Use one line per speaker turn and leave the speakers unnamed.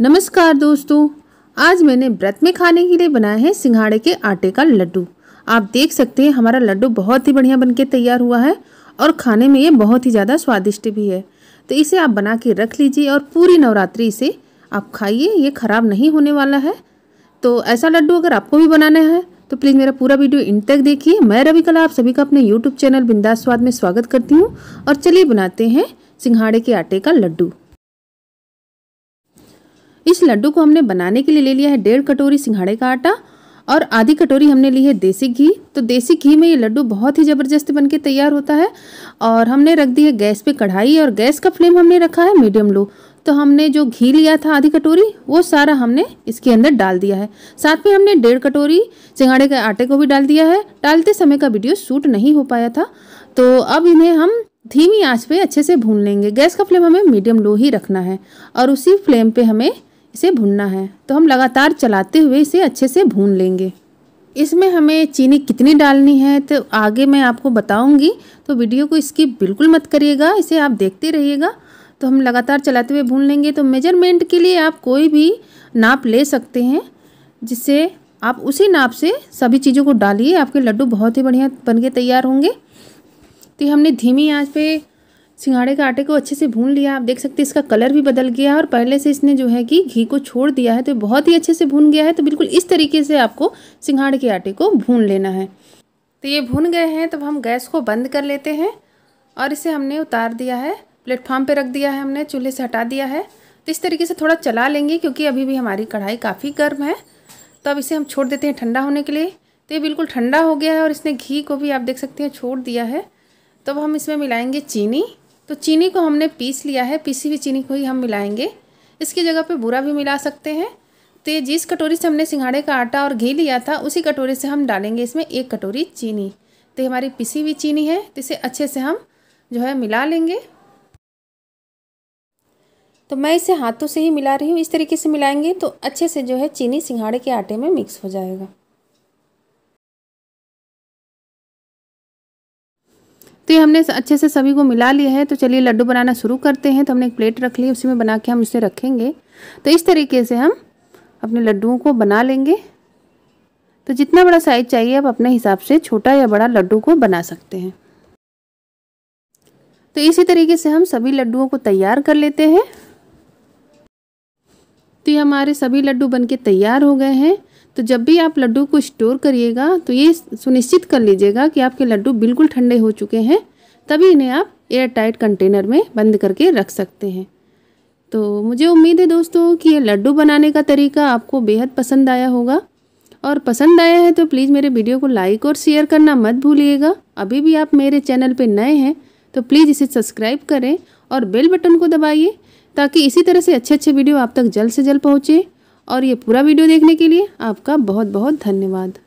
नमस्कार दोस्तों आज मैंने व्रत में खाने के लिए बनाया है सिंघाड़े के आटे का लड्डू आप देख सकते हैं हमारा लड्डू बहुत ही बढ़िया बनके तैयार हुआ है और खाने में ये बहुत ही ज़्यादा स्वादिष्ट भी है तो इसे आप बना के रख लीजिए और पूरी नवरात्रि इसे आप खाइए ये ख़राब नहीं होने वाला है तो ऐसा लड्डू अगर आपको भी बनाना है तो प्लीज़ मेरा पूरा वीडियो इन तक देखिए मैं रवि कला आप सभी का अपने यूट्यूब चैनल बिंदास स्वाद में स्वागत करती हूँ और चलिए बनाते हैं सिंघाड़े के आटे का लड्डू इस लड्डू को हमने बनाने के लिए ले लिया है डेढ़ कटोरी सिंघाड़े का आटा और आधी कटोरी हमने ली है देसी घी तो देसी घी में ये लड्डू बहुत ही ज़बरदस्त बनके तैयार होता है और हमने रख दी है गैस पे कढ़ाई और गैस का फ्लेम हमने रखा है मीडियम लो तो हमने जो घी लिया था आधी कटोरी वो सारा हमने इसके अंदर डाल दिया है साथ में हमने डेढ़ कटोरी सिंघाड़े के आटे को भी डाल दिया है डालते समय का वीडियो शूट नहीं हो पाया था तो अब इन्हें हम धीमी आँच पे अच्छे से भून लेंगे गैस का फ्लेम हमें मीडियम लो ही रखना है और उसी फ्लेम पे हमें इसे भूनना है तो हम लगातार चलाते हुए इसे अच्छे से भून लेंगे इसमें हमें चीनी कितनी डालनी है तो आगे मैं आपको बताऊंगी तो वीडियो को इसकी बिल्कुल मत करिएगा इसे आप देखते रहिएगा तो हम लगातार चलाते हुए भून लेंगे तो मेजरमेंट के लिए आप कोई भी नाप ले सकते हैं जिससे आप उसी नाप से सभी चीज़ों को डालिए आपके लड्डू बहुत ही बढ़िया बन तैयार होंगे तो हमने धीमी आँच पे सिंगाड़े के आटे को अच्छे से भून लिया आप देख सकते हैं इसका कलर भी बदल गया है और पहले से इसने जो है कि घी को छोड़ दिया है तो बहुत ही अच्छे से भून गया है तो बिल्कुल इस तरीके से आपको सिंगाड़े के आटे को भून लेना है तो ये भून गए हैं तब हम गैस को बंद कर लेते हैं और इसे हमने उतार दिया है प्लेटफार्म पर रख दिया है हमने चूल्हे से हटा दिया है तो इस तरीके से थोड़ा चला लेंगे क्योंकि अभी भी हमारी कढ़ाई काफ़ी गर्म है तो अब इसे हम छोड़ देते हैं ठंडा होने के लिए तो ये बिल्कुल ठंडा हो गया है और इसने घी को भी आप देख सकते हैं छोड़ दिया है तो हम इसमें मिलाएंगे चीनी तो चीनी को हमने पीस लिया है पीसी हुई चीनी को ही हम मिलाएंगे इसकी जगह पे बूरा भी मिला सकते हैं तो जिस कटोरी से हमने सिंघाड़े का आटा और घी लिया था उसी कटोरी से हम डालेंगे इसमें एक कटोरी चीनी तो हमारी पीसी हुई चीनी है तो इसे अच्छे से हम जो है मिला लेंगे तो मैं इसे हाथों से ही मिला रही हूँ इस तरीके से मिलाएंगे तो अच्छे से जो है चीनी सिंघाड़े के आटे में मिक्स हो जाएगा तो ये हमने अच्छे से सभी को मिला लिया है तो चलिए लड्डू बनाना शुरू करते हैं तो हमने एक प्लेट रख ली उसी में बना के हम इसे रखेंगे तो इस तरीके से हम अपने लड्डुओं को बना लेंगे तो जितना बड़ा साइज चाहिए आप अपने हिसाब से छोटा या बड़ा लड्डू को बना सकते हैं तो इसी तरीके से हम सभी लड्डुओं को तैयार कर लेते हैं तो ये हमारे सभी लड्डू बनके तैयार हो गए हैं तो जब भी आप लड्डू को स्टोर करिएगा तो ये सुनिश्चित कर लीजिएगा कि आपके लड्डू बिल्कुल ठंडे हो चुके हैं तभी इन्हें आप एयर टाइट कंटेनर में बंद करके रख सकते हैं तो मुझे उम्मीद है दोस्तों कि ये लड्डू बनाने का तरीका आपको बेहद पसंद आया होगा और पसंद आया है तो प्लीज़ मेरे वीडियो को लाइक और शेयर करना मत भूलिएगा अभी भी आप मेरे चैनल पर नए हैं तो प्लीज़ इसे सब्सक्राइब करें और बेल बटन को दबाइए ताकि इसी तरह से अच्छे अच्छे वीडियो आप तक जल्द से जल्द पहुँचें और ये पूरा वीडियो देखने के लिए आपका बहुत बहुत धन्यवाद